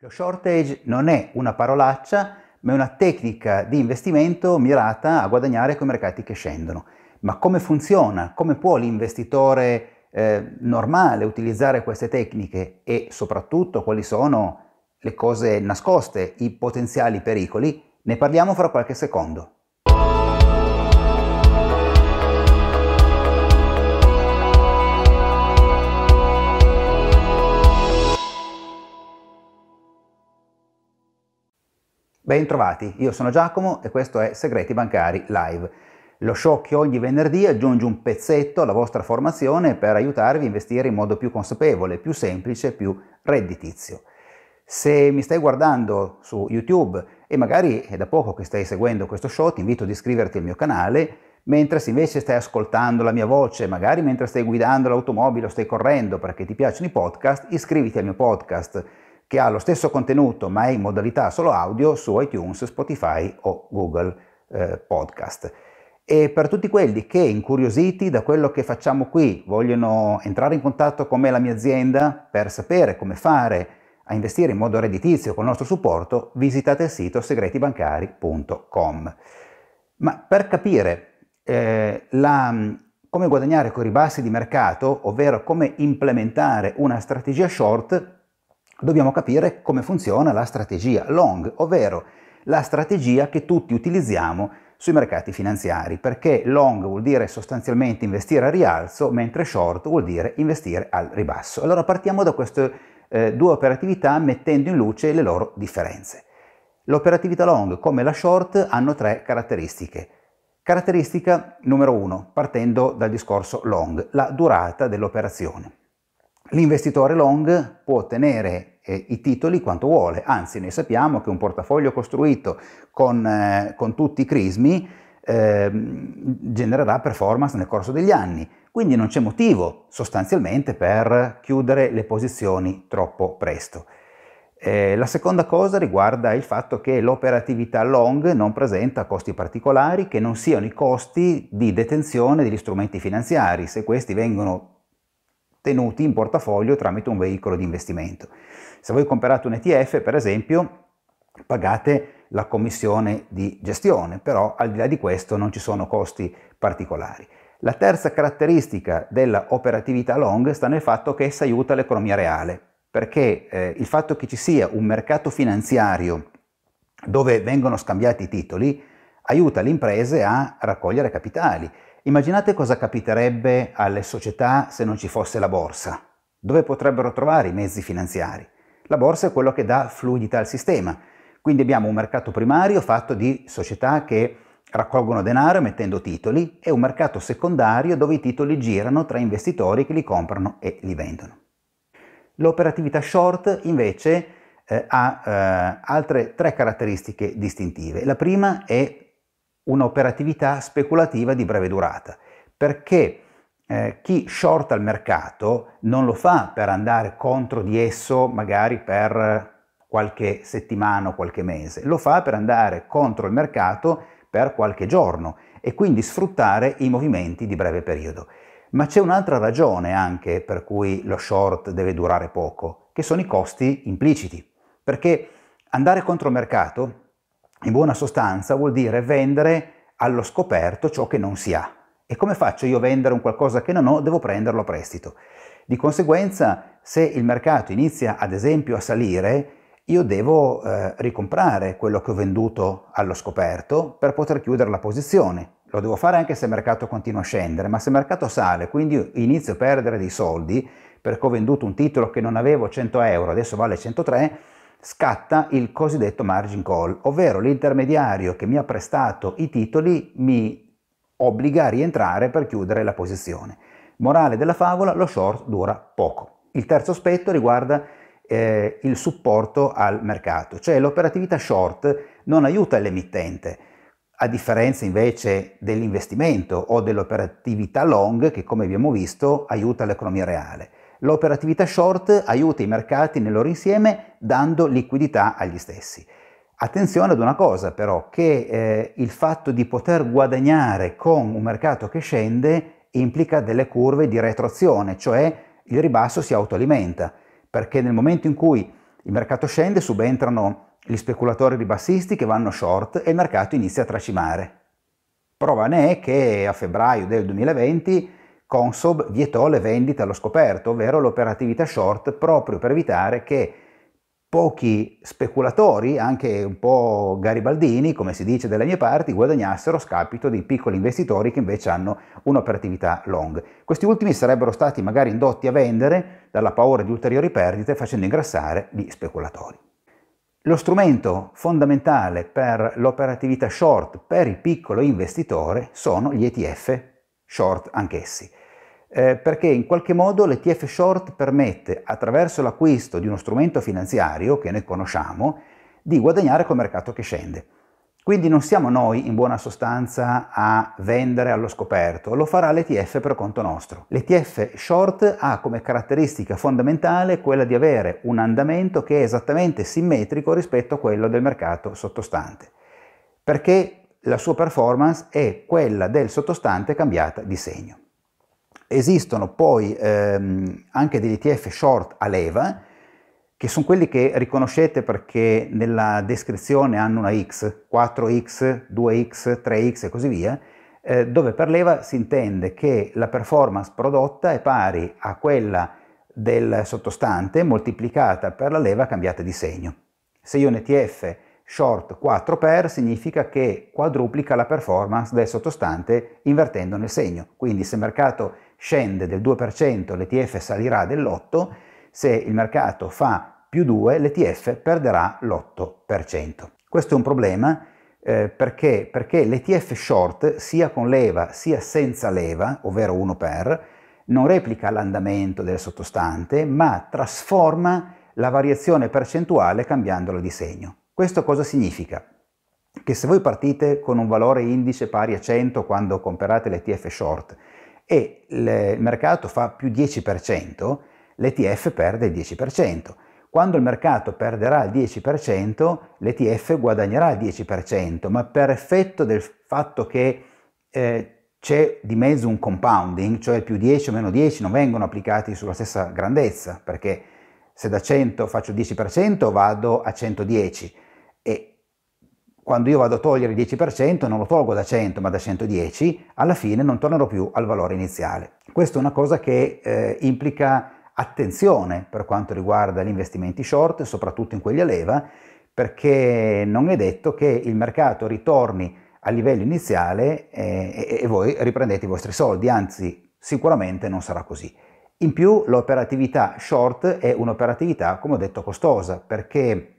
Lo shortage non è una parolaccia, ma è una tecnica di investimento mirata a guadagnare con i mercati che scendono. Ma come funziona? Come può l'investitore eh, normale utilizzare queste tecniche e soprattutto quali sono le cose nascoste, i potenziali pericoli? Ne parliamo fra qualche secondo. Bentrovati, io sono Giacomo e questo è Segreti Bancari Live, lo show che ogni venerdì aggiunge un pezzetto alla vostra formazione per aiutarvi a investire in modo più consapevole, più semplice, più redditizio. Se mi stai guardando su YouTube e magari è da poco che stai seguendo questo show, ti invito ad iscriverti al mio canale, mentre se invece stai ascoltando la mia voce, magari mentre stai guidando l'automobile o stai correndo perché ti piacciono i podcast, iscriviti al mio podcast che ha lo stesso contenuto ma è in modalità solo audio su iTunes, Spotify o Google eh, Podcast. E per tutti quelli che incuriositi da quello che facciamo qui vogliono entrare in contatto con me e la mia azienda per sapere come fare a investire in modo redditizio con il nostro supporto, visitate il sito segretibancari.com. Ma per capire eh, la, come guadagnare con i ribassi di mercato, ovvero come implementare una strategia short, dobbiamo capire come funziona la strategia long, ovvero la strategia che tutti utilizziamo sui mercati finanziari, perché long vuol dire sostanzialmente investire a rialzo, mentre short vuol dire investire al ribasso. Allora partiamo da queste eh, due operatività mettendo in luce le loro differenze. L'operatività long come la short hanno tre caratteristiche. Caratteristica numero uno, partendo dal discorso long, la durata dell'operazione l'investitore long può ottenere eh, i titoli quanto vuole, anzi noi sappiamo che un portafoglio costruito con, eh, con tutti i crismi eh, genererà performance nel corso degli anni, quindi non c'è motivo sostanzialmente per chiudere le posizioni troppo presto. Eh, la seconda cosa riguarda il fatto che l'operatività long non presenta costi particolari che non siano i costi di detenzione degli strumenti finanziari. Se questi vengono tenuti in portafoglio tramite un veicolo di investimento. Se voi comprate un ETF, per esempio, pagate la commissione di gestione, però al di là di questo non ci sono costi particolari. La terza caratteristica della operatività long sta nel fatto che essa aiuta l'economia reale, perché eh, il fatto che ci sia un mercato finanziario dove vengono scambiati i titoli aiuta le imprese a raccogliere capitali Immaginate cosa capiterebbe alle società se non ci fosse la borsa. Dove potrebbero trovare i mezzi finanziari? La borsa è quello che dà fluidità al sistema. Quindi abbiamo un mercato primario fatto di società che raccolgono denaro emettendo titoli e un mercato secondario dove i titoli girano tra investitori che li comprano e li vendono. L'operatività short invece eh, ha eh, altre tre caratteristiche distintive. La prima è un'operatività speculativa di breve durata, perché eh, chi shorta il mercato non lo fa per andare contro di esso magari per qualche settimana o qualche mese, lo fa per andare contro il mercato per qualche giorno e quindi sfruttare i movimenti di breve periodo. Ma c'è un'altra ragione anche per cui lo short deve durare poco, che sono i costi impliciti, perché andare contro il mercato in buona sostanza vuol dire vendere allo scoperto ciò che non si ha. E come faccio io a vendere un qualcosa che non ho? Devo prenderlo a prestito. Di conseguenza, se il mercato inizia ad esempio a salire, io devo eh, ricomprare quello che ho venduto allo scoperto per poter chiudere la posizione. Lo devo fare anche se il mercato continua a scendere, ma se il mercato sale, quindi inizio a perdere dei soldi perché ho venduto un titolo che non avevo 100 euro, adesso vale 103, scatta il cosiddetto margin call, ovvero l'intermediario che mi ha prestato i titoli mi obbliga a rientrare per chiudere la posizione. Morale della favola, lo short dura poco. Il terzo aspetto riguarda eh, il supporto al mercato, cioè l'operatività short non aiuta l'emittente, a differenza invece dell'investimento o dell'operatività long che come abbiamo visto aiuta l'economia reale. L'operatività short aiuta i mercati nel loro insieme dando liquidità agli stessi. Attenzione ad una cosa però, che eh, il fatto di poter guadagnare con un mercato che scende implica delle curve di retroazione, cioè il ribasso si autoalimenta, perché nel momento in cui il mercato scende subentrano gli speculatori ribassisti che vanno short e il mercato inizia a tracimare. Prova ne è che a febbraio del 2020 Consob vietò le vendite allo scoperto, ovvero l'operatività short, proprio per evitare che pochi speculatori, anche un po' garibaldini, come si dice dalle mie parti, guadagnassero a scapito di piccoli investitori che invece hanno un'operatività long. Questi ultimi sarebbero stati magari indotti a vendere dalla paura di ulteriori perdite facendo ingrassare gli speculatori. Lo strumento fondamentale per l'operatività short per il piccolo investitore sono gli ETF short anch'essi. Eh, perché in qualche modo l'ETF short permette, attraverso l'acquisto di uno strumento finanziario che noi conosciamo, di guadagnare col mercato che scende. Quindi non siamo noi in buona sostanza a vendere allo scoperto, lo farà l'ETF per conto nostro. L'ETF short ha come caratteristica fondamentale quella di avere un andamento che è esattamente simmetrico rispetto a quello del mercato sottostante. Perché la sua performance è quella del sottostante cambiata di segno. Esistono poi ehm, anche degli ETF short a leva, che sono quelli che riconoscete perché nella descrizione hanno una X, 4X, 2X, 3X e così via, eh, dove per leva si intende che la performance prodotta è pari a quella del sottostante moltiplicata per la leva cambiata di segno. Se io un ETF Short 4 per significa che quadruplica la performance del sottostante invertendo nel segno. Quindi se il mercato scende del 2% l'ETF salirà dell'8%, se il mercato fa più 2 l'ETF perderà l'8%. Questo è un problema eh, perché? perché l'ETF short sia con leva sia senza leva, ovvero 1 per, non replica l'andamento del sottostante ma trasforma la variazione percentuale cambiandola di segno. Questo cosa significa? Che se voi partite con un valore indice pari a 100 quando comprate l'ETF short e il mercato fa più 10%, l'ETF perde il 10%. Quando il mercato perderà il 10%, l'ETF guadagnerà il 10%, ma per effetto del fatto che eh, c'è di mezzo un compounding, cioè più 10 o meno 10 non vengono applicati sulla stessa grandezza, perché se da 100 faccio 10% vado a 110, e quando io vado a togliere il 10% non lo tolgo da 100 ma da 110, alla fine non tornerò più al valore iniziale. Questa è una cosa che eh, implica attenzione per quanto riguarda gli investimenti short, soprattutto in quelli a leva, perché non è detto che il mercato ritorni a livello iniziale eh, e, e voi riprendete i vostri soldi, anzi sicuramente non sarà così. In più l'operatività short è un'operatività, come ho detto, costosa, perché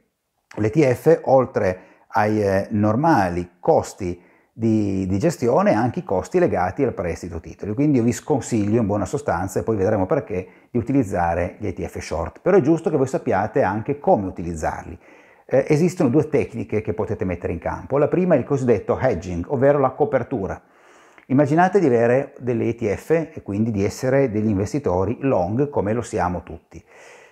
L'ETF, oltre ai eh, normali costi di, di, gestione, ha anche i costi legati al prestito titoli. Quindi io vi sconsiglio in buona sostanza, e poi vedremo perché, di utilizzare gli ETF short. Però è giusto che voi sappiate anche come utilizzarli. Eh, esistono due tecniche che potete mettere in campo. La prima è il cosiddetto hedging, ovvero la copertura. Immaginate di avere delle ETF e quindi di essere degli investitori long come lo siamo tutti.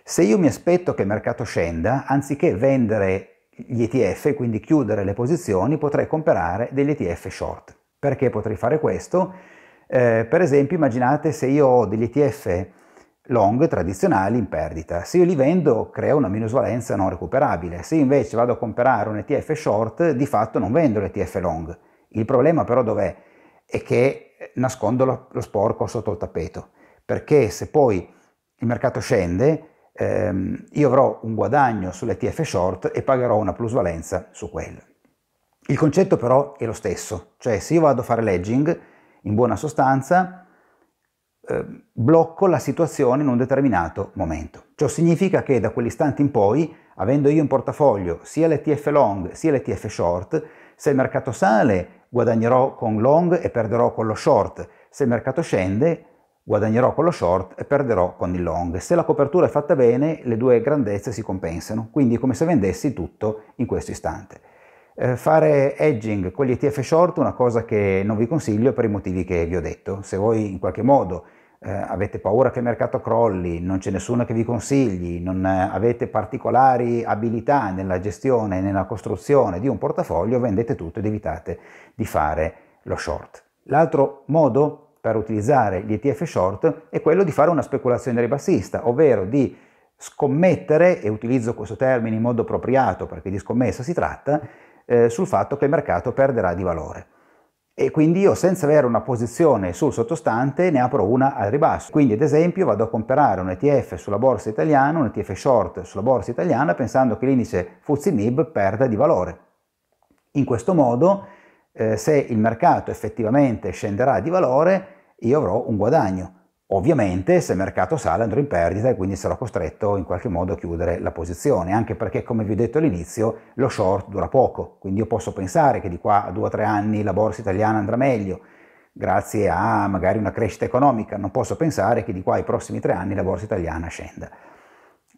Se io mi aspetto che il mercato scenda, anziché vendere gli ETF, quindi chiudere le posizioni, potrei comprare degli ETF short. Perché potrei fare questo? Eh, per esempio, immaginate se io ho degli ETF long tradizionali in perdita. Se io li vendo crea una minusvalenza non recuperabile. Se invece vado a comprare un ETF short, di fatto non vendo l'ETF long. Il problema però dov'è? È che nascondo lo, lo sporco sotto il tappeto. Perché se poi il mercato scende, ehm, io avrò un guadagno sull'ETF short e pagherò una plusvalenza su quello. Il concetto però è lo stesso, cioè se io vado a fare ledging, in buona sostanza, eh, blocco la situazione in un determinato momento. Ciò significa che da quell'istante in poi, avendo io in portafoglio sia l'ETF long sia l'ETF short, se il mercato sale guadagnerò con long e perderò con lo short, se il mercato scende guadagnerò con lo short e perderò con il long. Se la copertura è fatta bene, le due grandezze si compensano, quindi è come se vendessi tutto in questo istante. Eh, fare edging con gli ETF short è una cosa che non vi consiglio per i motivi che vi ho detto. Se voi in qualche modo eh, avete paura che il mercato crolli, non c'è nessuno che vi consigli, non eh, avete particolari abilità nella gestione, e nella costruzione di un portafoglio, vendete tutto ed evitate di fare lo short. L'altro modo per utilizzare gli ETF short è quello di fare una speculazione ribassista, ovvero di scommettere, e utilizzo questo termine in modo appropriato perché di scommessa si tratta, eh, sul fatto che il mercato perderà di valore. E quindi io senza avere una posizione sul sottostante ne apro una al ribasso. Quindi ad esempio vado a comprare un ETF sulla borsa italiana, un ETF short sulla borsa italiana pensando che l'indice FTSE MIB perda di valore. In questo modo eh, se il mercato effettivamente scenderà di valore io avrò un guadagno. Ovviamente se il mercato sale andrò in perdita e quindi sarò costretto in qualche modo a chiudere la posizione, anche perché come vi ho detto all'inizio lo short dura poco, quindi io posso pensare che di qua a due o tre anni la borsa italiana andrà meglio, grazie a magari una crescita economica, non posso pensare che di qua ai prossimi tre anni la borsa italiana scenda.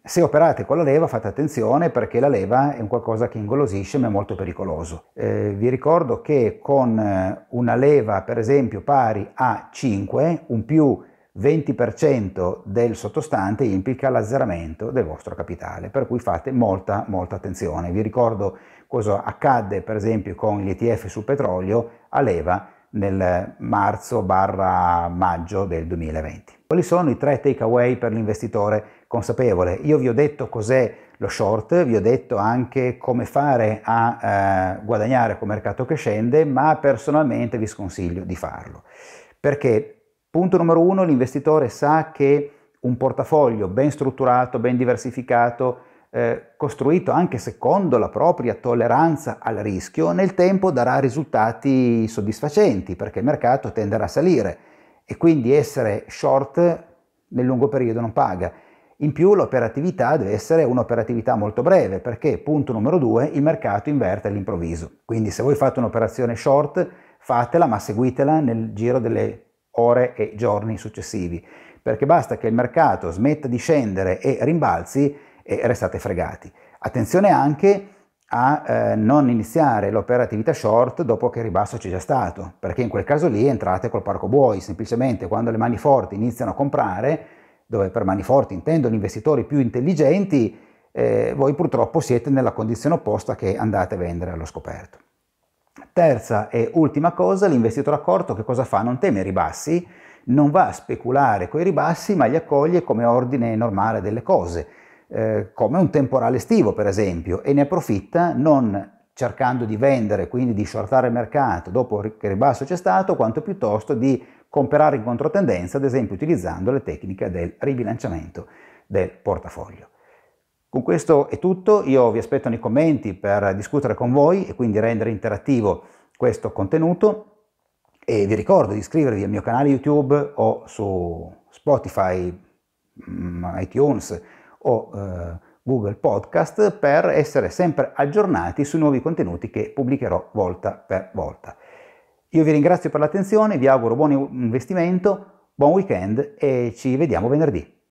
Se operate con la leva fate attenzione perché la leva è un qualcosa che ingolosisce ma è molto pericoloso. Eh, vi ricordo che con eh, una leva per esempio pari a 5, un più 20% del sottostante implica l'azzeramento del vostro capitale, per cui fate molta molta attenzione. Vi ricordo cosa accadde per esempio con gli ETF sul petrolio a leva nel marzo-maggio del 2020. Quali sono i tre takeaway per l'investitore consapevole? Io vi ho detto cos'è lo short, vi ho detto anche come fare a eh, guadagnare con mercato che scende, ma personalmente vi sconsiglio di farlo. Perché punto numero uno, l'investitore sa che un portafoglio ben strutturato, ben diversificato, eh, costruito anche secondo la propria tolleranza al rischio, nel tempo darà risultati soddisfacenti perché il mercato tenderà a salire e quindi essere short nel lungo periodo non paga. In più l'operatività deve essere un'operatività molto breve perché, punto numero due, il mercato inverte all'improvviso. Quindi se voi fate un'operazione short, fatela ma seguitela nel giro delle ore e giorni successivi perché basta che il mercato smetta di scendere e rimbalzi e restate fregati. Attenzione anche a eh, non iniziare l'operatività short dopo che il ribasso c'è già stato, perché in quel caso lì entrate col parco buoi, semplicemente quando le mani forti iniziano a comprare, dove per mani forti intendo gli investitori più intelligenti, eh, voi purtroppo siete nella condizione opposta che andate a vendere allo scoperto. Terza e ultima cosa, l'investitore accorto che cosa fa? Non teme i ribassi, non va a speculare con i ribassi, ma li accoglie come ordine normale delle cose eh, come un temporale estivo per esempio e ne approfitta non cercando di vendere, quindi di shortare il mercato dopo che il ribasso c'è stato, quanto piuttosto di comprare in controtendenza, ad esempio utilizzando le tecniche del ribilanciamento del portafoglio. Con questo è tutto, io vi aspetto nei commenti per discutere con voi e quindi rendere interattivo questo contenuto e vi ricordo di iscrivervi al mio canale YouTube o su Spotify, mm, iTunes, o eh, Google Podcast per essere sempre aggiornati sui nuovi contenuti che pubblicherò volta per volta. Io vi ringrazio per l'attenzione, vi auguro buon investimento, buon weekend e ci vediamo venerdì.